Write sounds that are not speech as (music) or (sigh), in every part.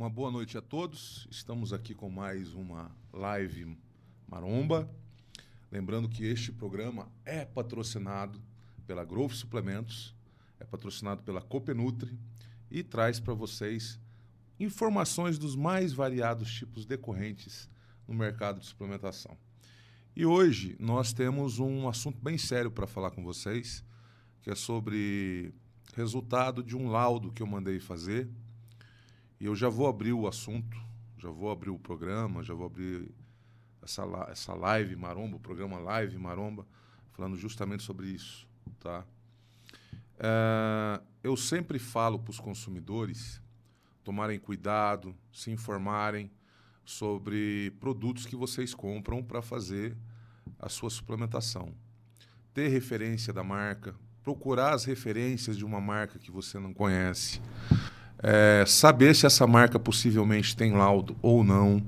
Uma boa noite a todos. Estamos aqui com mais uma live maromba. Lembrando que este programa é patrocinado pela Growth Suplementos, é patrocinado pela Copenutri e traz para vocês informações dos mais variados tipos decorrentes no mercado de suplementação. E hoje nós temos um assunto bem sério para falar com vocês, que é sobre resultado de um laudo que eu mandei fazer e eu já vou abrir o assunto, já vou abrir o programa, já vou abrir essa, essa live maromba, o programa Live Maromba, falando justamente sobre isso, tá? É, eu sempre falo para os consumidores tomarem cuidado, se informarem sobre produtos que vocês compram para fazer a sua suplementação. Ter referência da marca, procurar as referências de uma marca que você não conhece é, saber se essa marca possivelmente tem laudo ou não,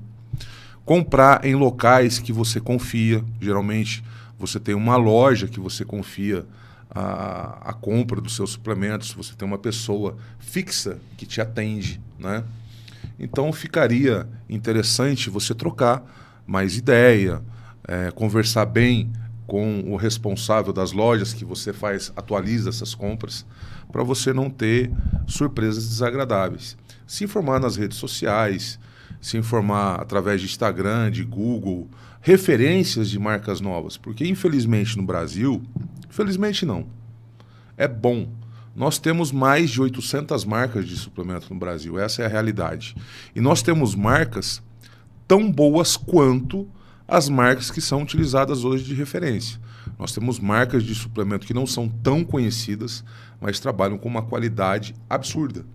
comprar em locais que você confia. Geralmente você tem uma loja que você confia a, a compra dos seus suplementos, você tem uma pessoa fixa que te atende, né? Então ficaria interessante você trocar mais ideia, é, conversar bem com o responsável das lojas que você faz, atualiza essas compras, para você não ter surpresas desagradáveis. Se informar nas redes sociais, se informar através de Instagram, de Google, referências de marcas novas, porque infelizmente no Brasil, infelizmente não, é bom. Nós temos mais de 800 marcas de suplemento no Brasil, essa é a realidade. E nós temos marcas tão boas quanto as marcas que são utilizadas hoje de referência. Nós temos marcas de suplemento que não são tão conhecidas, mas trabalham com uma qualidade absurda,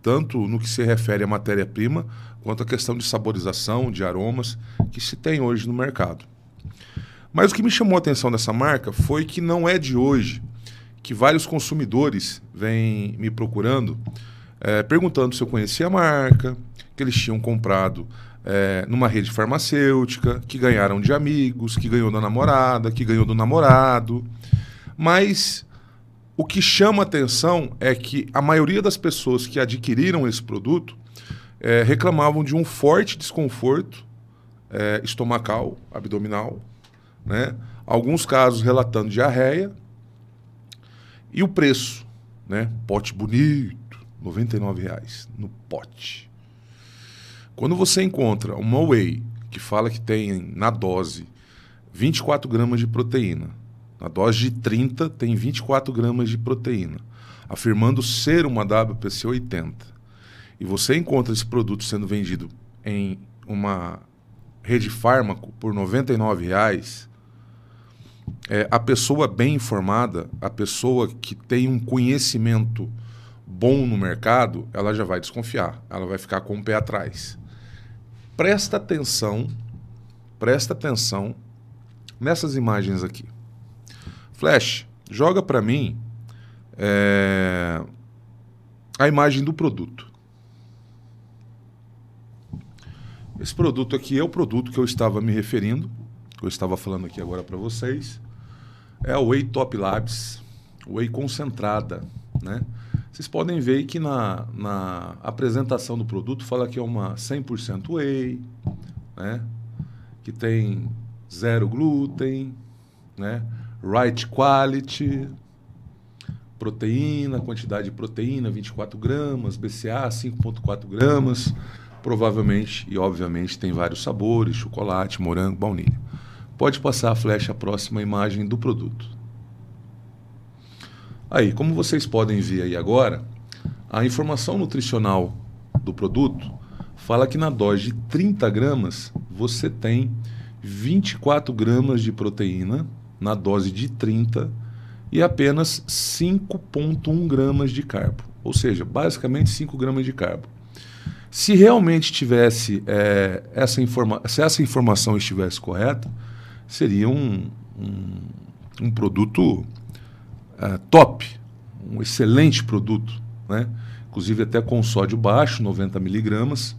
tanto no que se refere à matéria-prima, quanto à questão de saborização, de aromas que se tem hoje no mercado. Mas o que me chamou a atenção dessa marca foi que não é de hoje que vários consumidores vêm me procurando é, perguntando se eu conhecia a marca, que eles tinham comprado é, numa rede farmacêutica, que ganharam de amigos, que ganhou da namorada, que ganhou do namorado. Mas o que chama atenção é que a maioria das pessoas que adquiriram esse produto é, reclamavam de um forte desconforto é, estomacal, abdominal, né? alguns casos relatando diarreia e o preço, né? pote bonito, R$ 99,00 no pote. Quando você encontra uma whey que fala que tem na dose 24 gramas de proteína, na dose de 30 tem 24 gramas de proteína, afirmando ser uma WPC 80, e você encontra esse produto sendo vendido em uma rede fármaco por R$ 99, reais, é, a pessoa bem informada, a pessoa que tem um conhecimento bom no mercado, ela já vai desconfiar, ela vai ficar com o pé atrás presta atenção, presta atenção nessas imagens aqui. Flash, joga para mim é, a imagem do produto. Esse produto aqui é o produto que eu estava me referindo, que eu estava falando aqui agora para vocês. É a Whey Top Labs, Whey concentrada, né? Vocês podem ver que na, na apresentação do produto fala que é uma 100% whey, né? que tem zero glúten, né? right quality, proteína, quantidade de proteína 24 gramas, BCA 5,4 gramas, provavelmente e obviamente tem vários sabores, chocolate, morango, baunilha. Pode passar a flecha à próxima imagem do produto. Aí, como vocês podem ver aí agora, a informação nutricional do produto fala que na dose de 30 gramas você tem 24 gramas de proteína na dose de 30 e apenas 5,1 gramas de carbo. Ou seja, basicamente 5 gramas de carbo. Se realmente tivesse é, essa informação, se essa informação estivesse correta, seria um, um, um produto uh, top, um excelente produto, né? inclusive até com sódio baixo, 90 miligramas.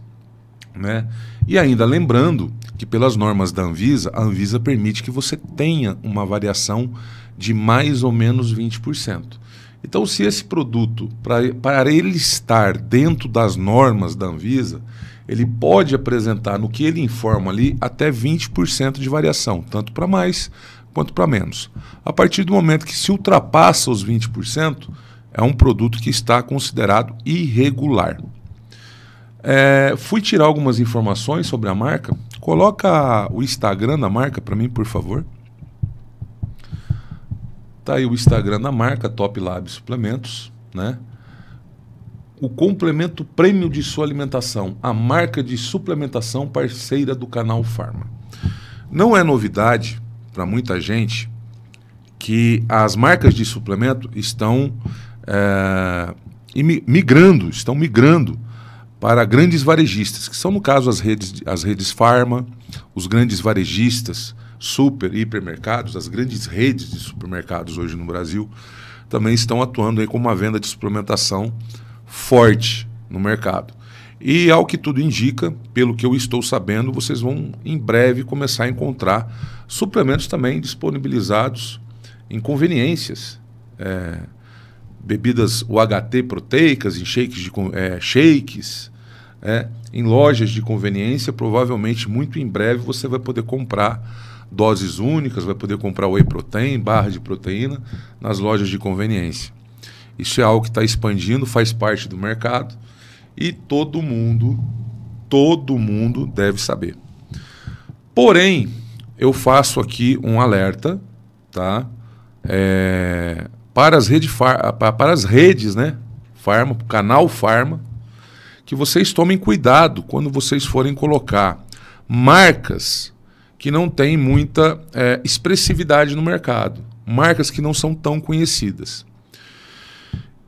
Né? E ainda lembrando que, pelas normas da Anvisa, a Anvisa permite que você tenha uma variação de mais ou menos 20%. Então, se esse produto, para ele estar dentro das normas da Anvisa, ele pode apresentar no que ele informa ali até 20% de variação, tanto para mais quanto para menos. A partir do momento que se ultrapassa os 20%, é um produto que está considerado irregular. É, fui tirar algumas informações sobre a marca. Coloca o Instagram da marca para mim, por favor. Tá aí o Instagram da marca Top Lab Suplementos, né? O complemento prêmio de sua alimentação, a marca de suplementação parceira do canal Farma. Não é novidade para muita gente que as marcas de suplemento estão é, migrando, estão migrando para grandes varejistas, que são, no caso, as redes, as redes farma, os grandes varejistas, super, hipermercados, as grandes redes de supermercados hoje no Brasil, também estão atuando aí com uma venda de suplementação forte no mercado. E ao que tudo indica, pelo que eu estou sabendo, vocês vão em breve começar a encontrar suplementos também disponibilizados em conveniências. É, bebidas UHT proteicas, em shakes, de, é, shakes é, em lojas de conveniência. Provavelmente, muito em breve, você vai poder comprar doses únicas, vai poder comprar whey protein, barra de proteína, nas lojas de conveniência. Isso é algo que está expandindo, faz parte do mercado e todo mundo, todo mundo deve saber. Porém, eu faço aqui um alerta, tá? É, para as redes, para as redes, né? Farma, canal Farma, que vocês tomem cuidado quando vocês forem colocar marcas que não têm muita é, expressividade no mercado, marcas que não são tão conhecidas.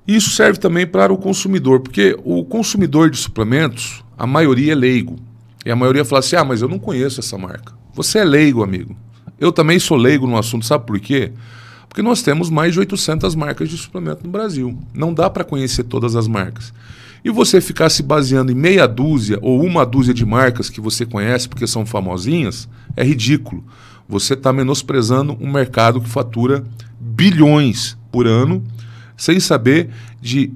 Isso serve também para o consumidor, porque o consumidor de suplementos, a maioria é leigo. E a maioria fala assim: ah, mas eu não conheço essa marca. Você é leigo, amigo. Eu também sou leigo no assunto, sabe por quê? Porque nós temos mais de 800 marcas de suplemento no Brasil. Não dá para conhecer todas as marcas. E você ficar se baseando em meia dúzia ou uma dúzia de marcas que você conhece porque são famosinhas é ridículo. Você está menosprezando um mercado que fatura bilhões por ano sem saber de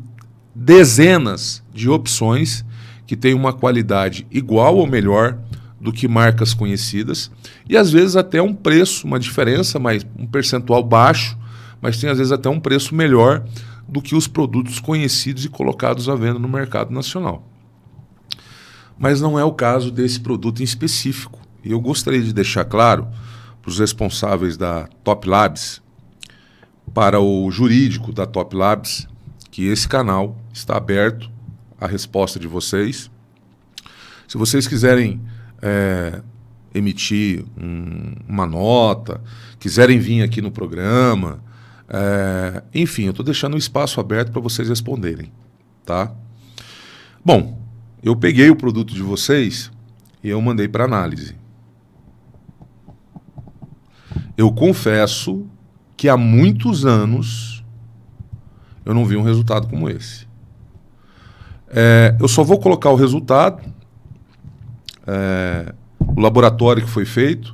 dezenas de opções que têm uma qualidade igual ou melhor do que marcas conhecidas e às vezes até um preço, uma diferença, mas um percentual baixo, mas tem às vezes até um preço melhor do que os produtos conhecidos e colocados à venda no mercado nacional. Mas não é o caso desse produto em específico. E eu gostaria de deixar claro para os responsáveis da Top Labs para o jurídico da Top Labs que esse canal está aberto à resposta de vocês. Se vocês quiserem é, emitir um, uma nota, quiserem vir aqui no programa, é, enfim, eu estou deixando um espaço aberto para vocês responderem, tá? Bom, eu peguei o produto de vocês e eu mandei para análise. Eu confesso que há muitos anos eu não vi um resultado como esse. É, eu só vou colocar o resultado, é, o laboratório que foi feito.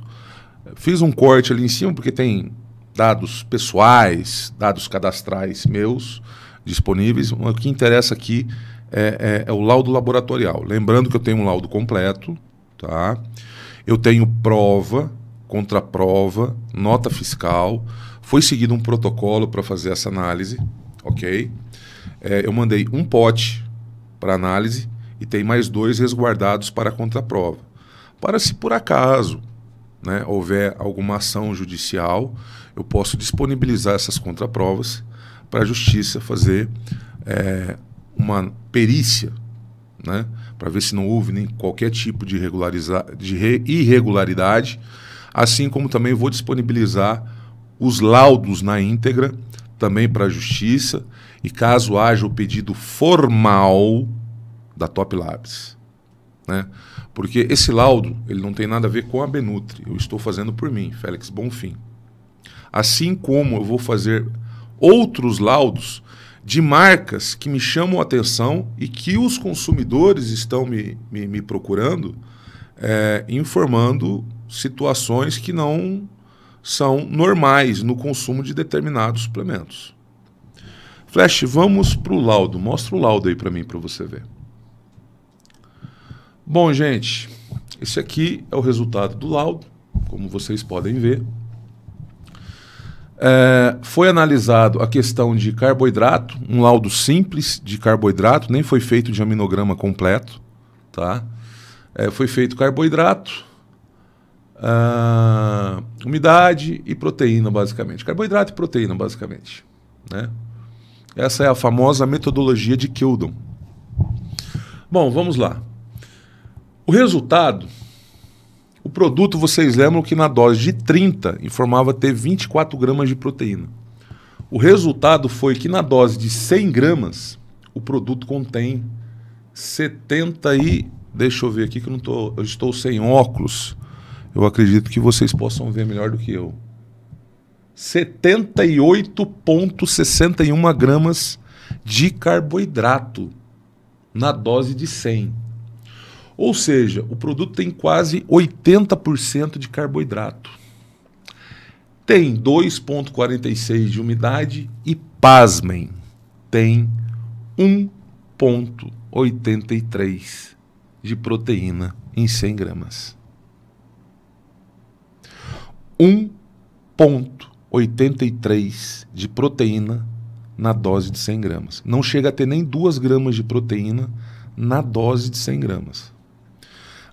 Fiz um corte ali em cima, porque tem dados pessoais, dados cadastrais meus disponíveis. O que interessa aqui é, é, é, o laudo laboratorial. Lembrando que eu tenho um laudo completo, tá? Eu tenho prova, contraprova, nota fiscal, foi seguido um protocolo para fazer essa análise, ok? É, eu mandei um pote para análise e tem mais dois resguardados para contraprova. Para se por acaso né, houver alguma ação judicial, eu posso disponibilizar essas contraprovas para a justiça fazer é, uma perícia, né, para ver se não houve nem qualquer tipo de, de irregularidade, assim como também vou disponibilizar os laudos na íntegra, também para a justiça, e caso haja o pedido formal da Top Labs. Né? Porque esse laudo ele não tem nada a ver com a Benutri. Eu estou fazendo por mim, Félix Bonfim. Assim como eu vou fazer outros laudos de marcas que me chamam a atenção e que os consumidores estão me, me, me procurando, é, informando situações que não são normais no consumo de determinados suplementos. Flash, vamos para o laudo. Mostra o laudo aí para mim, para você ver. Bom, gente, esse aqui é o resultado do laudo, como vocês podem ver. É, foi analisado a questão de carboidrato, um laudo simples de carboidrato, nem foi feito de aminograma completo, tá? É, foi feito carboidrato, uh, umidade e proteína, basicamente. Carboidrato e proteína, basicamente. Né? Essa é a famosa metodologia de Kildon Bom, vamos lá. O resultado, o produto, vocês lembram que na dose de 30 informava ter 24 gramas de proteína. O resultado foi que na dose de 100 gramas, o produto contém 70 e... Deixa eu ver aqui que eu não tô, eu estou sem óculos eu acredito que vocês possam ver melhor do que eu. 78,61 gramas de carboidrato na dose de 100. Ou seja, o produto tem quase 80% de carboidrato. Tem 2,46 de umidade e, pasmem, tem 1,83 de proteína em 100 gramas. 1,83 de proteína na dose de 100 gramas. Não chega a ter nem 2 gramas de proteína na dose de 100 gramas.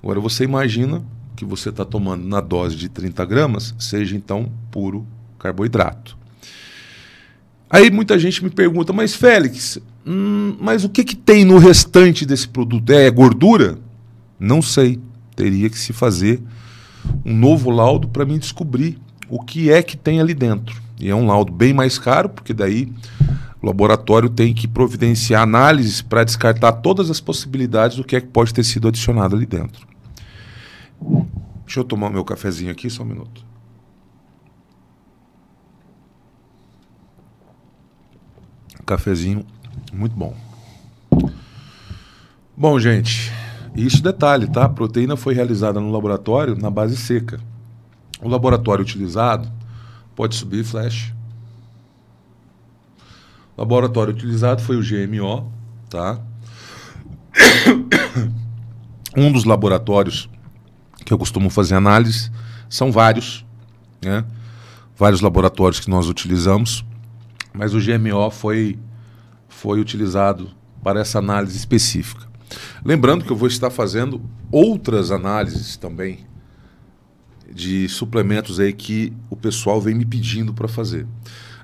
Agora você imagina que você está tomando na dose de 30 gramas seja então puro carboidrato. Aí muita gente me pergunta, mas Félix, hum, mas o que, que tem no restante desse produto? É gordura? Não sei. Teria que se fazer um novo laudo para mim descobrir o que é que tem ali dentro. E é um laudo bem mais caro, porque daí o laboratório tem que providenciar análises para descartar todas as possibilidades do que é que pode ter sido adicionado ali dentro. Deixa eu tomar meu cafezinho aqui, só um minuto. Cafezinho muito bom. Bom, gente, isso detalhe, tá? A proteína foi realizada no laboratório na base seca. O laboratório utilizado pode subir flash. O laboratório utilizado foi o GMO, tá? (coughs) Um dos laboratórios que eu costumo fazer análise, são vários, né? Vários laboratórios que nós utilizamos, mas o GMO foi foi utilizado para essa análise específica. Lembrando que eu vou estar fazendo outras análises também de suplementos aí que o pessoal vem me pedindo para fazer.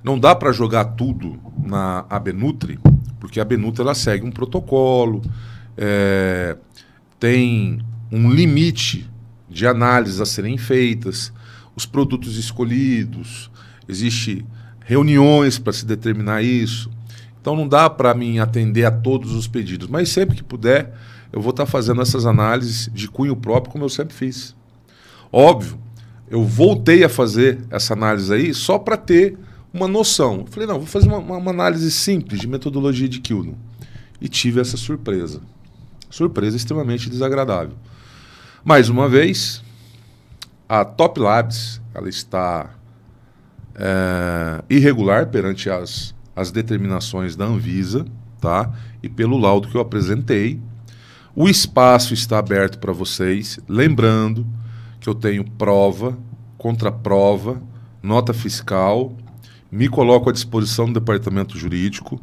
Não dá para jogar tudo na Abenutri, porque a Abenutri ela segue um protocolo, é, tem um limite de análises a serem feitas, os produtos escolhidos, existe reuniões para se determinar isso. Então não dá para mim atender a todos os pedidos, mas sempre que puder, eu vou estar tá fazendo essas análises de cunho próprio, como eu sempre fiz. Óbvio, eu voltei a fazer essa análise aí só para ter uma noção. Eu falei, não, vou fazer uma, uma, análise simples de metodologia de Kilno. E tive essa surpresa. Surpresa extremamente desagradável. Mais uma vez, a Top Labs ela está é, irregular perante as as determinações da Anvisa, tá? E pelo laudo que eu apresentei, o espaço está aberto para vocês, lembrando que eu tenho prova, contraprova, nota fiscal, me coloco à disposição do departamento jurídico,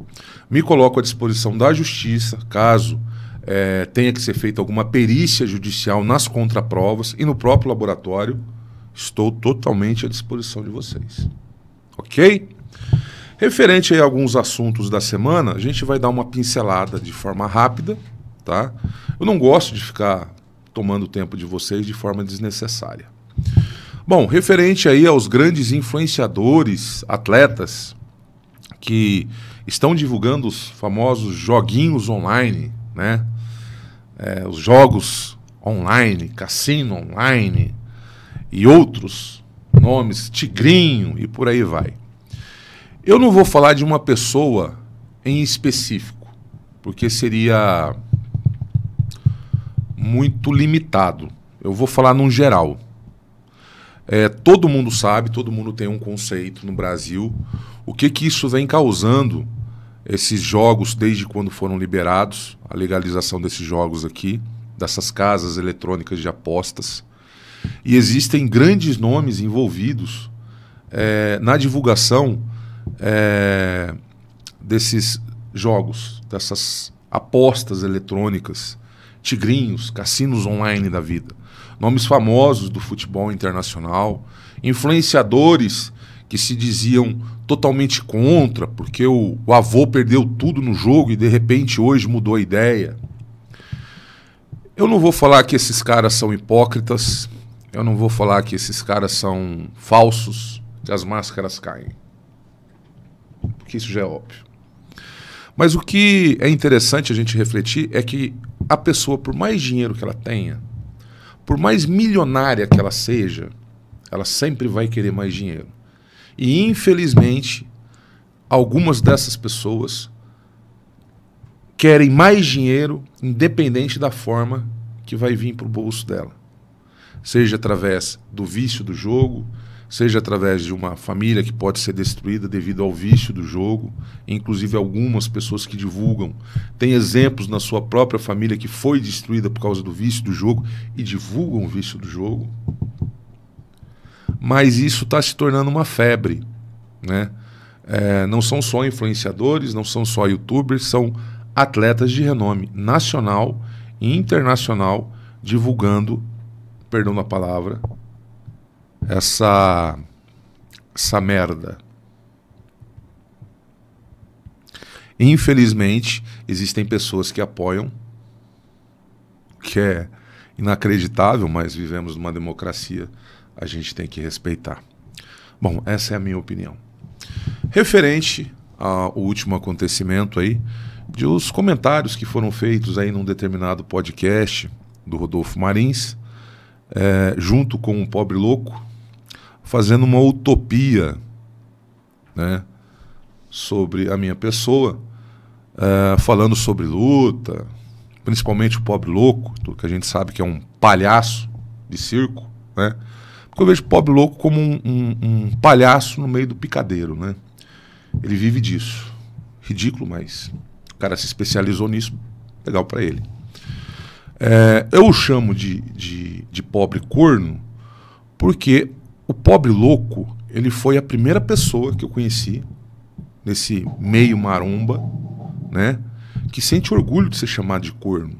me coloco à disposição da justiça, caso é, tenha que ser feita alguma perícia judicial nas contraprovas e no próprio laboratório, estou totalmente à disposição de vocês. Ok? Referente a alguns assuntos da semana, a gente vai dar uma pincelada de forma rápida, tá? Eu não gosto de ficar tomando tempo de vocês de forma desnecessária. Bom, referente aí aos grandes influenciadores, atletas que estão divulgando os famosos joguinhos online, né? É, os jogos online, cassino online e outros nomes, tigrinho e por aí vai. Eu não vou falar de uma pessoa em específico, porque seria muito limitado. Eu vou falar num geral. É, todo mundo sabe, todo mundo tem um conceito no Brasil. O que, que isso vem causando, esses jogos, desde quando foram liberados, a legalização desses jogos aqui, dessas casas eletrônicas de apostas. E existem grandes nomes envolvidos é, na divulgação é, desses jogos, dessas apostas eletrônicas, tigrinhos, cassinos online da vida, nomes famosos do futebol internacional, influenciadores que se diziam totalmente contra, porque o, o avô perdeu tudo no jogo e de repente hoje mudou a ideia. Eu não vou falar que esses caras são hipócritas, eu não vou falar que esses caras são falsos, que as máscaras caem porque isso já é óbvio. Mas o que é interessante a gente refletir é que a pessoa, por mais dinheiro que ela tenha, por mais milionária que ela seja, ela sempre vai querer mais dinheiro. E infelizmente, algumas dessas pessoas querem mais dinheiro, independente da forma que vai vir para o bolso dela. Seja através do vício do jogo, seja através de uma família que pode ser destruída devido ao vício do jogo, inclusive algumas pessoas que divulgam. Tem exemplos na sua própria família que foi destruída por causa do vício do jogo e divulgam o vício do jogo. Mas isso está se tornando uma febre. Né? É, não são só influenciadores, não são só youtubers, são atletas de renome nacional e internacional divulgando, perdão da palavra, essa essa merda. Infelizmente, existem pessoas que apoiam, que é inacreditável, mas vivemos numa democracia, a gente tem que respeitar. Bom, essa é a minha opinião. Referente ao último acontecimento aí, de os comentários que foram feitos aí num determinado podcast do Rodolfo Marins, é, junto com o Pobre Louco, fazendo uma utopia né, sobre a minha pessoa, uh, falando sobre luta, principalmente o pobre louco, que a gente sabe que é um palhaço de circo, né? Porque eu vejo o pobre louco como um, um, um palhaço no meio do picadeiro, né? Ele vive disso. Ridículo, mas o cara se especializou nisso, legal para ele. É, eu o chamo de, de, de, pobre corno porque o pobre louco, ele foi a primeira pessoa que eu conheci nesse meio maromba, né? Que sente orgulho de ser chamado de corno.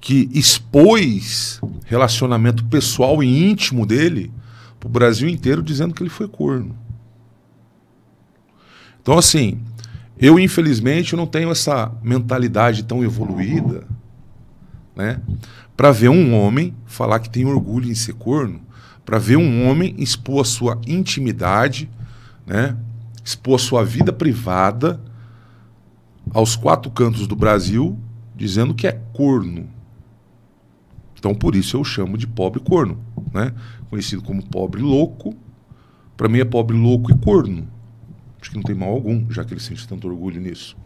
Que expôs relacionamento pessoal e íntimo dele pro Brasil inteiro dizendo que ele foi corno. Então, assim, eu infelizmente não tenho essa mentalidade tão evoluída, né? Para ver um homem falar que tem orgulho em ser corno para ver um homem expor a sua intimidade, né? expor a sua vida privada aos quatro cantos do Brasil, dizendo que é corno. Então, por isso eu chamo de pobre corno, né? conhecido como pobre louco. Para mim é pobre louco e corno. Acho que não tem mal algum, já que ele sente tanto orgulho nisso.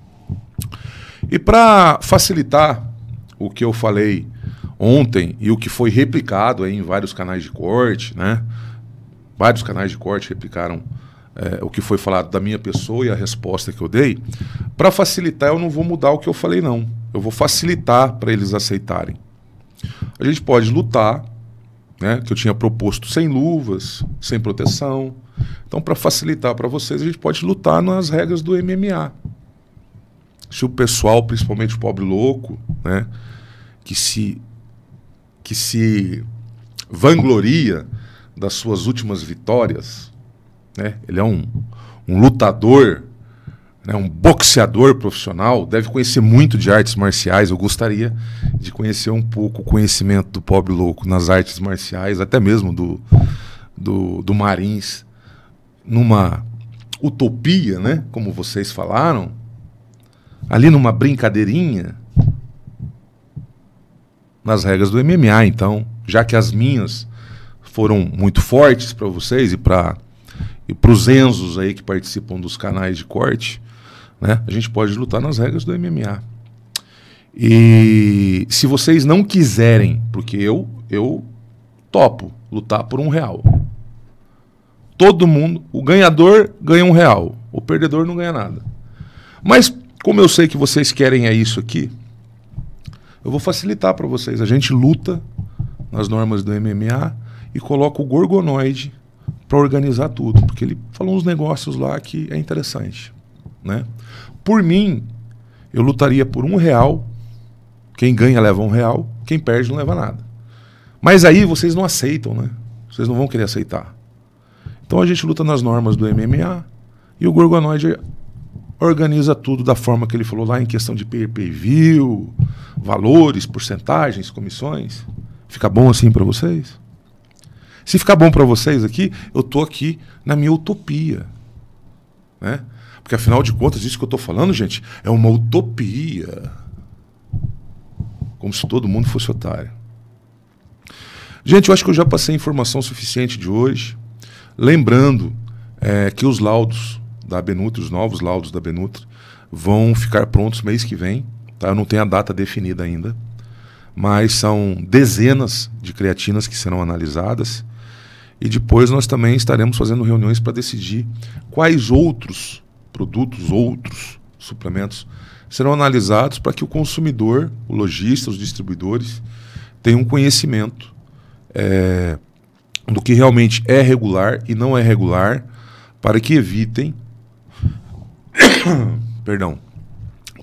E para facilitar o que eu falei ontem e o que foi replicado em vários canais de corte, né? Vários canais de corte replicaram é, o que foi falado da minha pessoa e a resposta que eu dei. Para facilitar, eu não vou mudar o que eu falei, não. Eu vou facilitar para eles aceitarem. A gente pode lutar, né? Que eu tinha proposto sem luvas, sem proteção. Então, para facilitar para vocês, a gente pode lutar nas regras do MMA. Se o pessoal, principalmente o pobre louco, né? Que se que se vangloria das suas últimas vitórias, né? ele é um, um lutador, né? um boxeador profissional, deve conhecer muito de artes marciais. Eu gostaria de conhecer um pouco o conhecimento do pobre louco nas artes marciais, até mesmo do, do, do Marins, numa utopia, né? como vocês falaram, ali numa brincadeirinha nas regras do MMA. Então, já que as minhas foram muito fortes para vocês e para e os Enzos aí que participam dos canais de corte, né, a gente pode lutar nas regras do MMA. E se vocês não quiserem, porque eu eu topo lutar por um real. Todo mundo, o ganhador ganha um real, o perdedor não ganha nada. Mas como eu sei que vocês querem é isso aqui, eu vou facilitar para vocês. A gente luta nas normas do MMA e coloca o gorgonoide para organizar tudo, porque ele falou uns negócios lá que é interessante, né? Por mim, eu lutaria por um real. Quem ganha leva um real, quem perde não leva nada. Mas aí vocês não aceitam, né? Vocês não vão querer aceitar. Então a gente luta nas normas do MMA e o gorgonoide organiza tudo da forma que ele falou lá em questão de pay-per-view, valores, porcentagens, comissões. Fica bom assim para vocês? Se ficar bom para vocês aqui, eu tô aqui na minha utopia, né? Porque afinal de contas, isso que eu tô falando, gente, é uma utopia. Como se todo mundo fosse otário. Gente, eu acho que eu já passei informação suficiente de hoje. Lembrando é, que os laudos da Abenutri, os novos laudos da Abenutri, vão ficar prontos mês que vem. Tá? Eu não tenho a data definida ainda, mas são dezenas de creatinas que serão analisadas. E depois nós também estaremos fazendo reuniões para decidir quais outros produtos, outros suplementos serão analisados para que o consumidor, o lojista, os distribuidores tenham um conhecimento é, do que realmente é regular e não é regular, para que evitem (coughs) Perdão.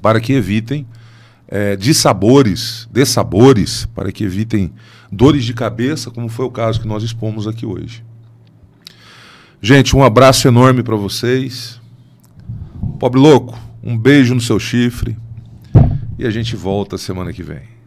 Para que evitem é, de sabores, para que evitem dores de cabeça, como foi o caso que nós expomos aqui hoje. Gente, um abraço enorme para vocês. Pobre louco, um beijo no seu chifre. E a gente volta semana que vem.